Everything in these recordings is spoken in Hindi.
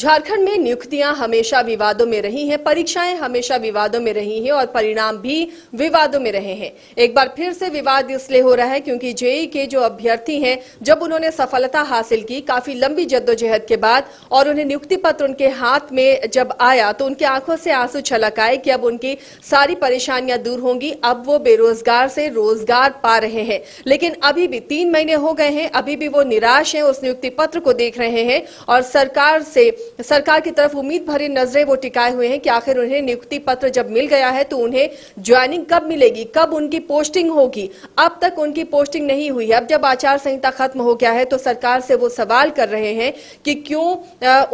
झारखंड में नियुक्तियां हमेशा विवादों में रही हैं परीक्षाएं हमेशा विवादों में रही हैं और परिणाम भी विवादों में रहे हैं एक बार फिर से विवाद इसलिए हो रहा है क्योंकि जेई के जो अभ्यर्थी हैं जब उन्होंने सफलता हासिल की काफी लंबी जद्दोजहद के बाद और उन्हें नियुक्ति पत्र उनके हाथ में जब आया तो उनकी आंखों से आंसू छलक आए कि अब उनकी सारी परेशानियां दूर होंगी अब वो बेरोजगार से रोजगार पा रहे हैं लेकिन अभी भी तीन महीने हो गए हैं अभी भी वो निराश है उस नियुक्ति पत्र को देख रहे हैं और सरकार से सरकार की तरफ उम्मीद भरी नजरें वो टिकाए हुए हैं कि आखिर उन्हें नियुक्ति पत्र जब मिल गया है तो उन्हें ज्वाइनिंग कब मिलेगी कब उनकी पोस्टिंग होगी अब तक उनकी पोस्टिंग नहीं हुई अब जब आचार संहिता खत्म हो गया है तो सरकार से वो सवाल कर रहे हैं कि क्यों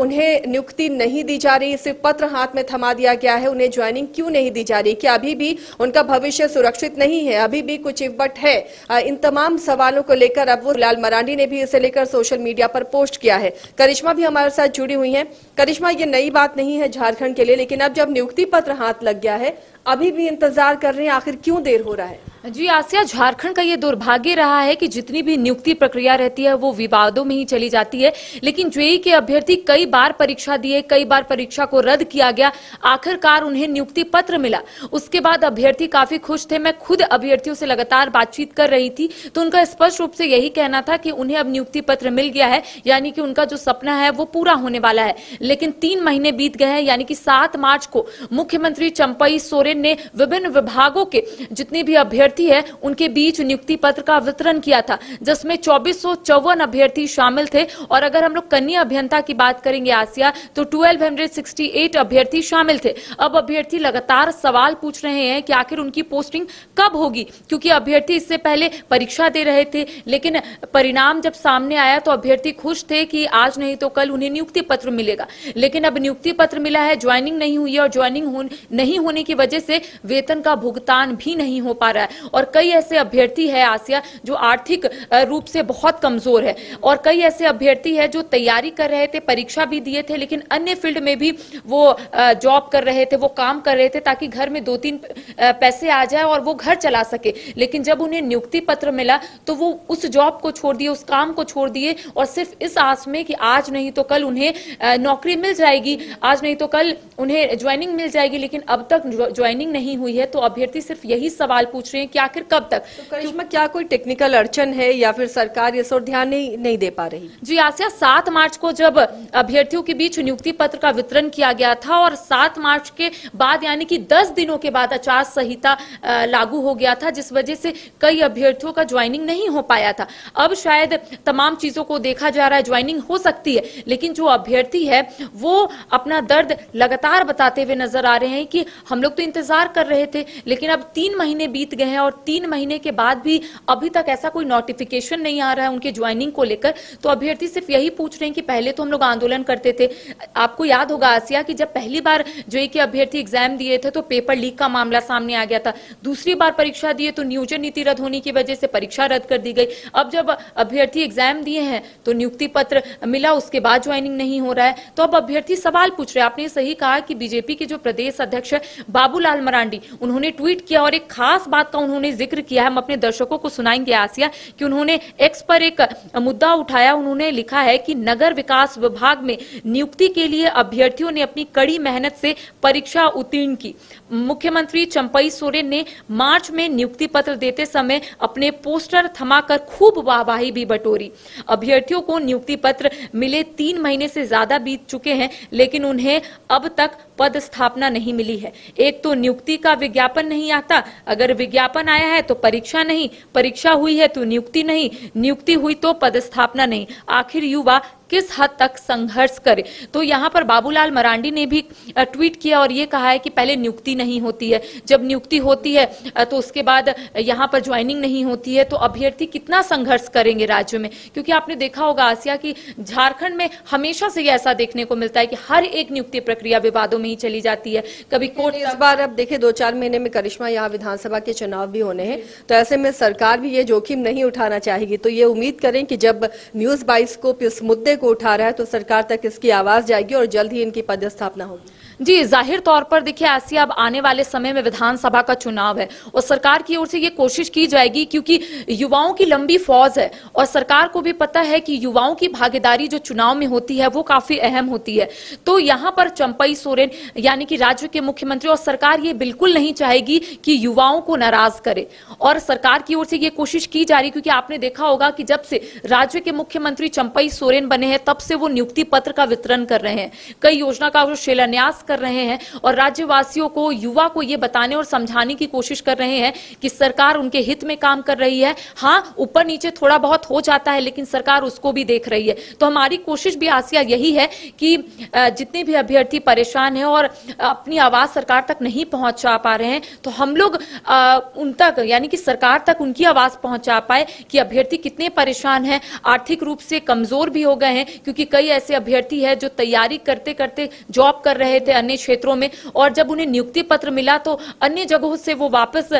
उन्हें नियुक्ति नहीं दी जा रही सिर्फ पत्र हाथ में थमा दिया गया है उन्हें ज्वाइनिंग क्यों नहीं दी जा रही क्या अभी भी उनका भविष्य सुरक्षित नहीं है अभी भी कुछ इवट है इन तमाम सवालों को लेकर अब वो लाल मरांडी ने भी इसे लेकर सोशल मीडिया पर पोस्ट किया है करिश्मा भी हमारे साथ जुड़ी हुई है हैं करिश्मा ये नई बात नहीं है झारखंड के लिए लेकिन अब जब नियुक्ति पत्र हाथ लग गया है अभी भी इंतजार कर रहे हैं आखिर क्यों देर हो रहा है जी आसिया झारखंड का ये दुर्भाग्य रहा है कि जितनी भी नियुक्ति प्रक्रिया रहती है वो विवादों में ही चली जाती है लेकिन जेई के अभ्यर्थी कई बार परीक्षा दिए कई बार परीक्षा को रद्द किया गया आखिरकार उन्हें नियुक्ति पत्र मिला उसके बाद अभ्यर्थी काफी खुश थे मैं खुद अभ्यर्थियों से लगातार बातचीत कर रही थी तो उनका स्पष्ट रूप से यही कहना था कि उन्हें अब नियुक्ति पत्र मिल गया है यानी कि उनका जो सपना है वो पूरा होने वाला है लेकिन तीन महीने बीत गए हैं यानी कि सात मार्च को मुख्यमंत्री चंपई सोरेन ने विभिन्न विभागों के जितने भी अभ्यर्थी अभ्यर्थी है उनके बीच नियुक्ति पत्र का वितरण किया था जिसमें चौबीस अभ्यर्थी शामिल थे और अगर हम लोग कन्या अभियंता की बात करेंगे आसिया तो 1268 अभ्यर्थी शामिल थे अब अभ्यर्थी लगातार सवाल पूछ रहे हैं कि आखिर उनकी पोस्टिंग कब होगी क्योंकि अभ्यर्थी इससे पहले परीक्षा दे रहे थे लेकिन परिणाम जब सामने आया तो अभ्यर्थी खुश थे कि आज नहीं तो कल उन्हें नियुक्ति पत्र मिलेगा लेकिन अब नियुक्ति पत्र मिला है ज्वाइनिंग नहीं हुई है और ज्वाइनिंग हो, नहीं होने की वजह से वेतन का भुगतान भी नहीं हो पा रहा है और कई ऐसे अभ्यर्थी है आसिया जो आर्थिक रूप से बहुत कमजोर है और कई ऐसे अभ्यर्थी है जो तैयारी कर रहे थे परीक्षा भी दिए थे लेकिन अन्य फील्ड में भी वो जॉब कर रहे थे वो काम कर रहे थे ताकि घर में दो तीन पैसे आ जाए और वो घर चला सके लेकिन जब उन्हें नियुक्ति पत्र मिला तो वो उस जॉब को छोड़ दिए उस काम को छोड़ दिए और सिर्फ इस आस में कि आज नहीं तो कल उन्हें नौकरी मिल जाएगी आज नहीं तो कल उन्हें ज्वाइनिंग मिल जाएगी लेकिन अब तक ज्वाइनिंग नहीं हुई है तो अभ्यर्थी सिर्फ यही सवाल पूछ रहे हैं कि आखिर कब तक तो करिश्मा क्या कोई टेक्निकल अड़चन है या फिर सरकार इस ओर ध्यान नहीं नहीं दे पा रही जी आसिया सात मार्च को जब अभ्यर्थियों के बीच नियुक्ति पत्र का वितरण किया गया था और सात मार्च के बाद यानी कि दस दिनों के बाद आचार संहिता लागू हो गया था जिस वजह से कई अभ्यर्थियों का ज्वाइनिंग नहीं हो पाया था अब शायद तमाम चीजों को देखा जा रहा है ज्वाइनिंग हो सकती है लेकिन जो अभ्यर्थी है वो अपना दर्द लगातार बताते हुए नजर आ रहे हैं कि हम लोग तो इंतजार कर रहे थे लेकिन अब तीन महीने बीत गए हैं और तीन महीने के बाद भी अभी तक ऐसा कोई नोटिफिकेशन नहीं आ रहा है उनके ज्वाइनिंग को लेकर तो अभ्यर्थी सिर्फ यही पूछ रहे हैं कि पहले तो हम लोग आंदोलन करते थे आपको याद होगा आसिया कि जब पहली बार जो एक अभ्यर्थी एग्जाम दिए थे तो पेपर लीक का मामला सामने आ गया था दूसरी बार परीक्षा दिए तो नियोजन नीति रद्द होने की वजह से परीक्षा रद्द कर दी गई अब जब अभ्यर्थी एग्जाम दिए हैं तो नियुक्ति पत्र मिला उसके बाद ज्वाइनिंग नहीं हो रहा है तो अब अभ्यर्थी सवाल पूछ रहे हैं आपने सही कहा कि बीजेपी के जो प्रदेश अध्यक्ष बाबूलाल मरांडी उन्होंने ट्वीट किया और एक खास बात का उन्होंने उन्होंने जिक्र किया हम अपने दर्शकों को सुनाएंगे आसिया कि उन्होंने एक्स पर एक मुद्दा उठाया उन्होंने लिखा है कि नगर विकास विभाग में नियुक्ति के लिए अभ्यर्थियों ने अपनी कड़ी मेहनत से परीक्षा उत्तीर्ण की मुख्यमंत्री चंपई सोरेन ने मार्च में नियुक्ति पत्र देते समय अपने पोस्टर थमाकर खूब वाहवाही भी बटोरी अभ्यर्थियों को नियुक्ति पत्र मिले तीन महीने से ज्यादा बीत चुके हैं लेकिन उन्हें अब तक पद स्थापना नहीं मिली है एक तो नियुक्ति का विज्ञापन नहीं आता अगर विज्ञापन बनाया है तो परीक्षा नहीं परीक्षा हुई है तो नियुक्ति नहीं नियुक्ति हुई तो पदस्थापना नहीं आखिर युवा किस हद तक संघर्ष करे तो यहाँ पर बाबूलाल मरांडी ने भी ट्वीट किया और ये कहा है कि पहले नियुक्ति नहीं होती है जब नियुक्ति होती है तो उसके बाद यहाँ पर ज्वाइनिंग नहीं होती है तो अभ्यर्थी कितना संघर्ष करेंगे राज्य में क्योंकि आपने देखा होगा आसिया की झारखंड में हमेशा से ऐसा देखने को मिलता है कि हर एक नियुक्ति प्रक्रिया विवादों में ही चली जाती है कभी कोर्ट इस बार अब देखे दो चार महीने में करिश्मा यहाँ विधानसभा के चुनाव भी होने हैं तो ऐसे में सरकार भी ये जोखिम नहीं उठाना चाहेगी तो ये उम्मीद करें कि जब न्यूज बाइस को इस मुद्दे को उठा रहा है तो सरकार तक इसकी आवाज़ जाएगी और जल्द ही इनकी पदस्थापना होगी जी जाहिर तौर पर देखिए ऐसी अब आने वाले समय में विधानसभा का चुनाव है और सरकार की ओर से ये कोशिश की जाएगी क्योंकि युवाओं की लंबी फौज है और सरकार को भी पता है कि युवाओं की भागीदारी जो चुनाव में होती है वो काफी अहम होती है तो यहाँ पर चंपई सोरेन यानी कि राज्य के मुख्यमंत्री और सरकार ये बिल्कुल नहीं चाहेगी कि युवाओं को नाराज करे और सरकार की ओर से ये कोशिश की जा रही क्योंकि आपने देखा होगा कि जब से राज्य के मुख्यमंत्री चंपई सोरेन बने हैं तब से वो नियुक्ति पत्र का वितरण कर रहे हैं कई योजना का जो शिलान्यास कर रहे हैं और राज्यवासियों को युवा को ये बताने और समझाने की कोशिश कर रहे हैं कि सरकार उनके हित में काम कर रही है हाँ ऊपर नीचे थोड़ा बहुत हो जाता है लेकिन सरकार उसको भी देख रही है तो हमारी कोशिश भी आसिया यही है कि जितने भी अभ्यर्थी परेशान है और अपनी आवाज सरकार तक नहीं पहुंचा पा रहे हैं तो हम लोग उन तक यानी कि सरकार तक उनकी आवाज पहुंचा पाए कि अभ्यर्थी कितने परेशान हैं आर्थिक रूप से कमजोर भी हो गए हैं क्योंकि कई ऐसे अभ्यर्थी है जो तैयारी करते करते जॉब कर रहे थे अन्य क्षेत्रों में और जब उन्हें नियुक्ति पत्र मिला तो अन्य जगहों से वो वापस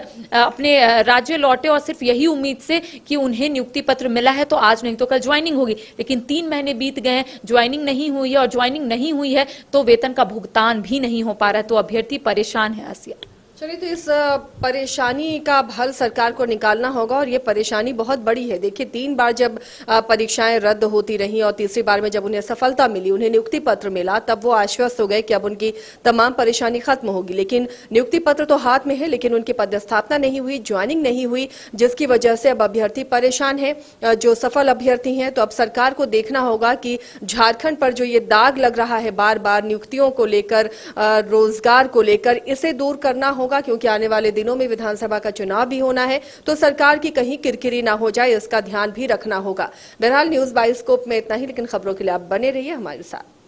अपने राज्य लौटे और सिर्फ यही उम्मीद से कि उन्हें नियुक्ति पत्र मिला है तो आज नहीं तो कल ज्वाइनिंग होगी लेकिन तीन महीने बीत गए ज्वाइनिंग नहीं हुई है और ज्वाइनिंग नहीं हुई है तो वेतन का भुगतान भी नहीं हो पा रहा है तो अभ्यर्थी परेशान है आसिया चलिए तो इस परेशानी का हल सरकार को निकालना होगा और ये परेशानी बहुत बड़ी है देखिए तीन बार जब परीक्षाएं रद्द होती रहीं और तीसरी बार में जब उन्हें सफलता मिली उन्हें नियुक्ति पत्र मिला तब वो आश्वस्त हो गए कि अब उनकी तमाम परेशानी खत्म होगी लेकिन नियुक्ति पत्र तो हाथ में है लेकिन उनकी पदस्थापना नहीं हुई ज्वाइनिंग नहीं हुई जिसकी वजह से अब अभ्यर्थी परेशान है जो सफल अभ्यर्थी हैं तो अब सरकार को देखना होगा कि झारखंड पर जो ये दाग लग रहा है बार बार नियुक्तियों को लेकर रोजगार को लेकर इसे दूर करना होगा होगा क्योंकि आने वाले दिनों में विधानसभा का चुनाव भी होना है तो सरकार की कहीं किरकिरी ना हो जाए इसका ध्यान भी रखना होगा बहरहाल न्यूज बायोस्कोप में इतना ही लेकिन खबरों के लिए आप बने रहिए हमारे साथ